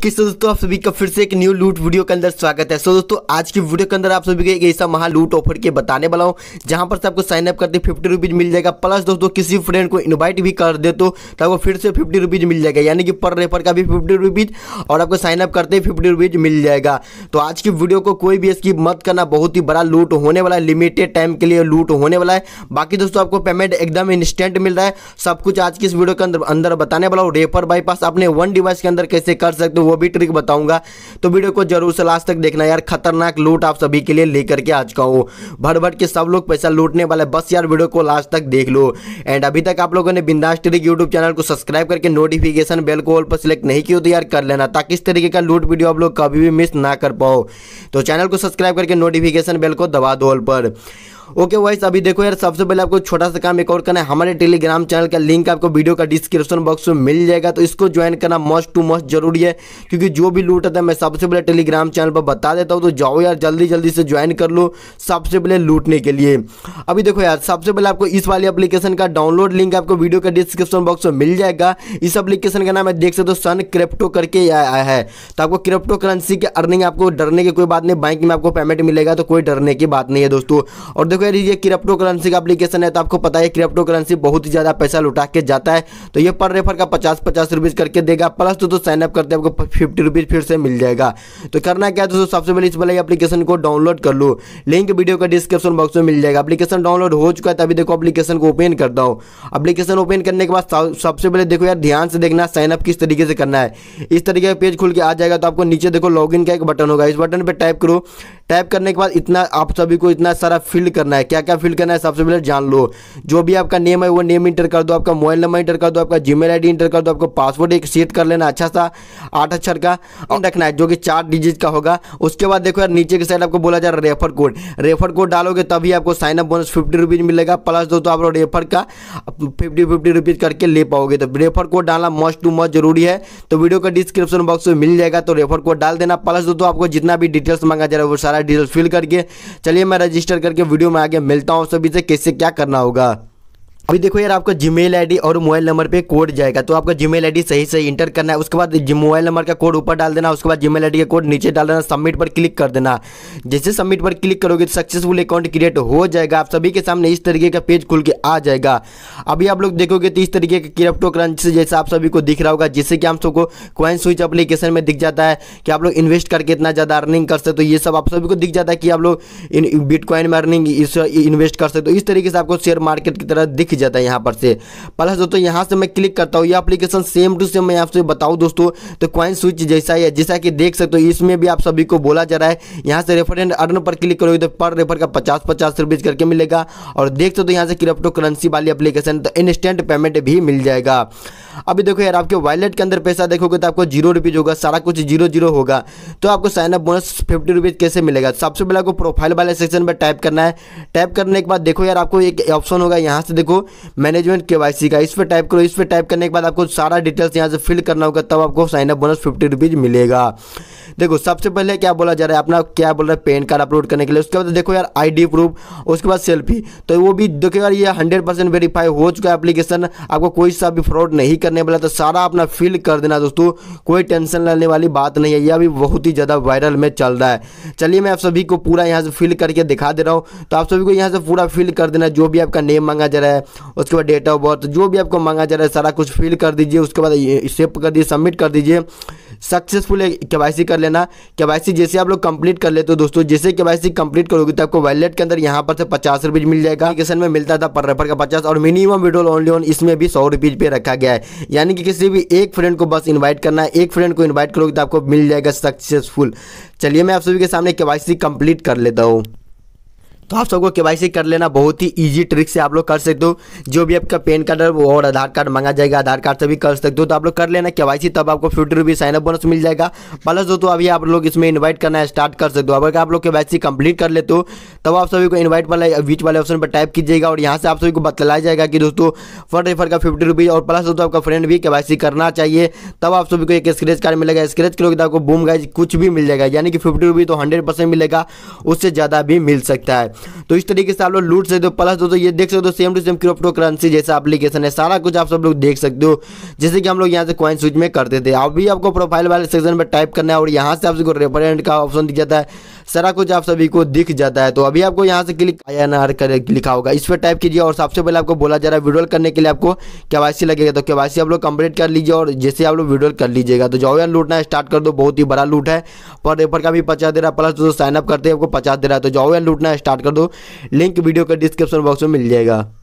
okay so दोस्तों आप सभी का फिर से एक न्यू लूट वीडियो के अंदर स्वागत है सो दोस्तों आज की वीडियो के अंदर आप सभी को एक ऐसा महा लूट ऑफर के बताने वाला हूँ जहाँ पर से आपको साइन अप करते फिफ्टी रुपीज मिल जाएगा प्लस दोस्तों किसी फ्रेंड को इन्वाइट भी कर दे तो, तो आपको फिर से फिफ्टी रुपीज मिल जाएगा यानी कि पर रेफर का भी फिफ्टी रुपीज और आपको साइन अप करते फिफ्टी रुपीज मिल जाएगा तो आज की वीडियो को कोई भी इसकी मत करना बहुत ही बड़ा लूट होने वाला है लिमिटेड टाइम के लिए लूट होने वाला है बाकी दोस्तों आपको पेमेंट एकदम इंस्टेंट मिल रहा है सब कुछ आज की इस वीडियो के अंदर बताने वाला हूँ रेफर बाईपास अपने वन डिवाइस के अंदर कैसे कर सकते हो वो भी ट्रिक बताऊंगा तो वीडियो को जरूर से लास्ट तक देखना यार खतरनाक लूट आप सभी के लिए लेकर के आ चुका हूँ भर भर के सब लोग पैसा लूटने वाले बस यार वीडियो को लास्ट तक देख लो एंड अभी तक आप लोगों ने बिंदास ट्रिक यूट्यूब चैनल को सब्सक्राइब करके नोटिफिकेशन बेल को ऑल पर सिलेक्ट नहीं किया तो यार कर लेना ताकि इस तरीके का लूट वीडियो आप लोग कभी भी मिस ना कर पाओ तो चैनल को सब्सक्राइब करके नोटिफिकेशन बेल को दबा दो ऑल पर ओके वाइस अभी देखो यार सबसे पहले आपको छोटा सा काम एक और करना है हमारे टेलीग्राम चैनल का लिंक आपको वीडियो का डिस्क्रिप्शन बॉक्स में मिल जाएगा तो इसको ज्वाइन करना मस्ट टू मस्ट जरूरी है क्योंकि जो भी लूट आता है मैं सबसे पहले टेलीग्राम चैनल पर बता देता हूँ तो जाओ यार जल्दी जल्दी से ज्वाइन कर लो सबसे पहले लूटने के लिए अभी देखो यार सबसे पहले आपको इस वाली अपलीकेशन का डाउनलोड लिंक आपको वीडियो का डिस्क्रिप्शन बॉक्स में मिल जाएगा इस एप्लीकेशन का नाम है देख सकते हो सन क्रिप्टो करके आया है तो आपको क्रिप्टो करेंसी की अर्निंग आपको डरने की कोई बात नहीं बैंक में आपको पेमेंट मिलेगा तो कोई डरने की बात नहीं है दोस्तों और देखो अगर ये क्रिप्टो करेंसी का अप्लीकेशन है तो आपको पता है क्रिप्टो करेंसी बहुत ही ज़्यादा पैसा लुटा के जाता है तो ये पर रेफर का पचास पचास रुपीज़ करके देगा प्लस तो, तो साइनअप करते आपको फिफ्टी रुपीज़ फिर से मिल जाएगा तो करना क्या दोस्तों सबसे पहले इस वाले अपलीकेशन को डाउनलोड कर लो लिंक वीडियो का डिस्क्रिप्शन बॉक्स में मिल जाएगा अपलीकेशन डाउनलोड हो चुका है तभी देखो अपलीकेशन को ओपन करता हूँ अपलीकेशन ओपन करने के बाद सबसे पहले देखो यार ध्यान से देखना साइनअप किस तरीके से करना है इस तरीके का पेज खुल के आ जाएगा तो आपको नीचे देखो लॉग का एक बटन होगा इस बटन पर टाइप करो टाइप करने के बाद इतना आप सभी को इतना सारा फिल करना करना है क्या क्या फिल करना है सबसे पहले जान लो जो भी आपका नेम है वो नेम इंटर कर दो आपका मोबाइल नंबर इंटर कर दो आपका जी मेल इंटर कर दो आपको पासवर्ड एक सेट कर लेना अच्छा सा आठ अक्षर का और रखना है जो कि चार डिजिट का होगा उसके बाद देखो यार नीचे की साइड आपको बोला जा रहा है रेफर कोड रेफर कोड डालोगे तभी आपको साइनअप बोनस फिफ्टी रुपीज़ मिलेगा प्लस दो तो आप लोग रेफर का फिफ्टी फिफ्टी रुपीज़ करके ले पाओगे तो रेफर कोड डालना मस्ट टू मस्ट जरूरी है तो वीडियो का डिस्क्रिप्शन बॉक्स में मिल जाएगा तो रेफर कोड डाल देना प्लस दो तो आपको जितना भी डिटेल्स मांगा जा रहा है वो सारा डिटेल्स फिल करके चलिए मैं रजिस्टर करके वीडियो में मैं आगे मिलता हूँ सभी से कैसे क्या करना होगा अभी देखो यार आपका जीमेल आईडी और मोबाइल नंबर पे कोड जाएगा तो आपका जीमेल आईडी सही से इंटर करना है उसके बाद मोबाइल नंबर का कोड ऊपर डाल देना उसके बाद जीमेल आईडी का कोड नीचे डाल देना सबमिट पर क्लिक कर देना जैसे सबमिट पर क्लिक करोगे तो सक्सेसफुल अकाउंट क्रिएट हो जाएगा आप सभी के सामने इस तरीके का पेज खुल के आ जाएगा अभी आप लोग देखोगे तो इस तरीके का क्रिप्टो करेंसी जैसे आप सभी को दिख रहा होगा जिससे कि हम सबको क्वाइन स्विच अप्लीकेशन में दिख जाता है कि आप लोग इन्वेस्ट करके इतना ज़्यादा अर्निंग कर सकते हो तो ये सब आप सभी को दिख जाता है कि आप लोग बिटकॉइन में अर्निंग इन्वेस्ट कर सकते हो तो इस तरीके से आपको शेयर मार्केट की तरह दिख जाता है यहाँ पर से प्लस दोस्तों यहाँ से मैं क्लिक करता हूँ ये एप्लीकेशन सेम टू सेम मैं आपसे बताऊँ दोस्तों तो क्वाइन स्विच जैसा ही है जैसा कि देख सकते हो इसमें भी आप सभी को बोला जा रहा है यहाँ से रेफर एंड अर्न पर क्लिक करोगे तो पर रेफर का पचास पचास रुपीज़ करके मिलेगा और देख सकते हो यहाँ से क्रिप्टो करेंसी वाली एप्लीकेशन तो इंस्टेंट पेमेंट भी मिल जाएगा अभी देखो यार आपके वॉलेट के अंदर पैसा देखोगे तो आपको जीरो रुपीज़ होगा सारा कुछ जीरो जीरो होगा तो आपको sign up bonus fifty rupees कैसे मिलेगा सबसे पहले आपको प्रोफाइल वाले सेक्शन पर टाइप करना है टाइप करने के बाद देखो यार आपको एक ऑप्शन होगा यहाँ से देखो मैनेजमेंट के का इस पर टाइप करो इस पर टाइप करने के बाद आपको सारा डिटेल्स यहाँ से फिल करना होगा तब आपको sign up bonus fifty rupees मिलेगा देखो सबसे पहले क्या बोला जा रहा है अपना क्या बोल रहा है पेन कार्ड अपलोड करने के लिए उसके बाद देखो यार आईडी प्रूफ उसके बाद सेल्फी तो वो भी देखो यार ये हंड्रेड परसेंट वेरीफाई हो चुका है एप्लीकेशन आपको कोई सा भी फ्रॉड नहीं करने वाला तो सारा अपना फिल कर देना दोस्तों कोई टेंशन लेने वाली बात नहीं है यह अभी बहुत ही ज़्यादा वायरल में चल रहा है चलिए मैं आप सभी को पूरा यहाँ से फिल करके दिखा दे रहा हूँ तो आप सभी को यहाँ से पूरा फिल कर देना जो भी आपका नेम मांगा जा रहा है उसके बाद डेट ऑफ बर्थ जो भी आपको मांगा जा रहा है सारा कुछ फिल कर दीजिए उसके बाद सेव कर दीजिए सबमिट कर दीजिए सक्सेसफुल के वाई कर लेना के जैसे आप लोग कंप्लीट कर लेते हो दोस्तों जैसे के वाई कंप्लीट करोगे तो आपको वैलेट के अंदर यहाँ पर से पचास रुपीज मिल जाएगा एप्लीकेशन में मिलता था पर रेफर का पचास और मिनिमम विड्रोल ओनली ऑन इसमें भी सौ रुपीज पे रखा गया है यानी कि किसी भी एक फ्रेंड को बस इन्वाइट करना है एक फ्रेंड को इन्वाइट करोगे तो आपको मिल जाएगा सक्सेसफुल चलिए मैं आप सभी के सामने के कंप्लीट कर लेता हूँ तो आप सबको के कर लेना बहुत ही ईजी ट्रिक से आप लोग कर सकते हो जो भी आपका पेन कार्ड और आधार कार्ड मांगा जाएगा आधार कार्ड से भी कर सकते हो तो आप लोग कर लेना के तब आपको फिफ्टी रुपीज साइनअप बोनस मिल जाएगा प्लस दोस्तों अभी आप लोग इसमें इन्वाइट करना स्टार्ट कर सकते हो अगर आप लोग के कंप्लीट कर लेते हो तब आप सभी को इन्वाइट वाले बीच वाले ऑप्शन पर टाइप कीजिएगा और यहाँ से आप सभी को बतलाया जाएगा कि दोस्तों फर रेफर का फिफ्टी रुपीज़ और प्लस दोस्तों आपका फ्रेंड भी के करना चाहिए तब आप सभी को एक स्क्रेच कार्ड मिलेगा स्क्रेच करोगे तो आपको बूम गाइज कुछ भी मिल जाएगा यानी कि फिफ्टी रुपीज़ तो हंड्रेड मिलेगा उससे ज़्यादा भी मिल सकता है तो इस तरीके से आप लोग लूट सकते हो प्लस दोस्तों ये देख सकते हो same to same cryptocurrency जैसा एप्लीकेशन है सारा कुछ आप सब लोग देख सकते हो जैसे कि हम लोग यहाँ से क्वाइन स्विच में करते थे अभी आपको प्रोफाइल वाले सेक्शन पर टाइप करना है और यहाँ से आपको रेफरेंट का ऑप्शन दिख जाता है सारा कुछ आप सभी को दिख जाता है तो अभी आपको यहाँ से क्लिक आई एन आर कर लिखा होगा इस पर टाइप कीजिए और सबसे पहले आपको बोला जा रहा है विड्रोल करने के लिए आपको के लगेगा तो के आप लोग कंप्लीट कर लीजिए और जैसे आप लोग विड्रोल कर लीजिएगा तो जाओ यार लूटना स्टार्ट कर दो बहुत ही बड़ा लूट है पर रेफर का भी पचास दे रहा है प्लस तो साइनअप करते हैं आपको पचास दे रहा है तो जाओ यार लूटना स्टार्ट कर दो लिंक वीडियो का डिस्क्रिप्शन बॉक्स में मिल जाएगा